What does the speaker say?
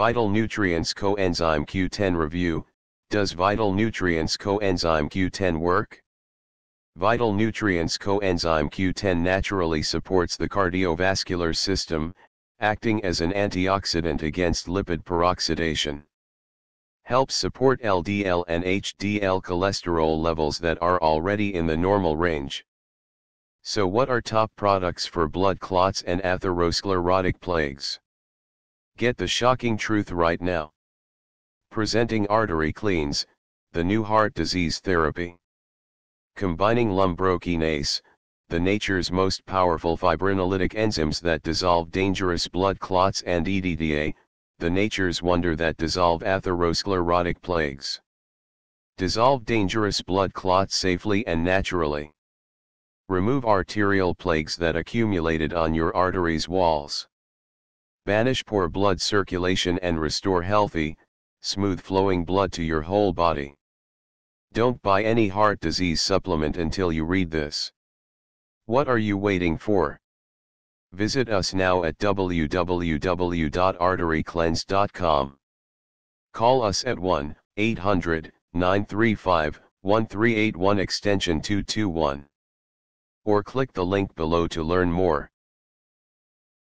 Vital Nutrients Coenzyme Q10 Review, Does Vital Nutrients Coenzyme Q10 work? Vital Nutrients Coenzyme Q10 naturally supports the cardiovascular system, acting as an antioxidant against lipid peroxidation. Helps support LDL and HDL cholesterol levels that are already in the normal range. So what are top products for blood clots and atherosclerotic plagues? Get the shocking truth right now. Presenting artery cleans, the new heart disease therapy. Combining lumbrokinase, the nature's most powerful fibrinolytic enzymes that dissolve dangerous blood clots and EDTA, the nature's wonder that dissolve atherosclerotic plagues. Dissolve dangerous blood clots safely and naturally. Remove arterial plagues that accumulated on your arteries walls. Banish poor blood circulation and restore healthy, smooth flowing blood to your whole body. Don't buy any heart disease supplement until you read this. What are you waiting for? Visit us now at www.arterycleanse.com. Call us at 1 800 935 1381 extension 221. Or click the link below to learn more.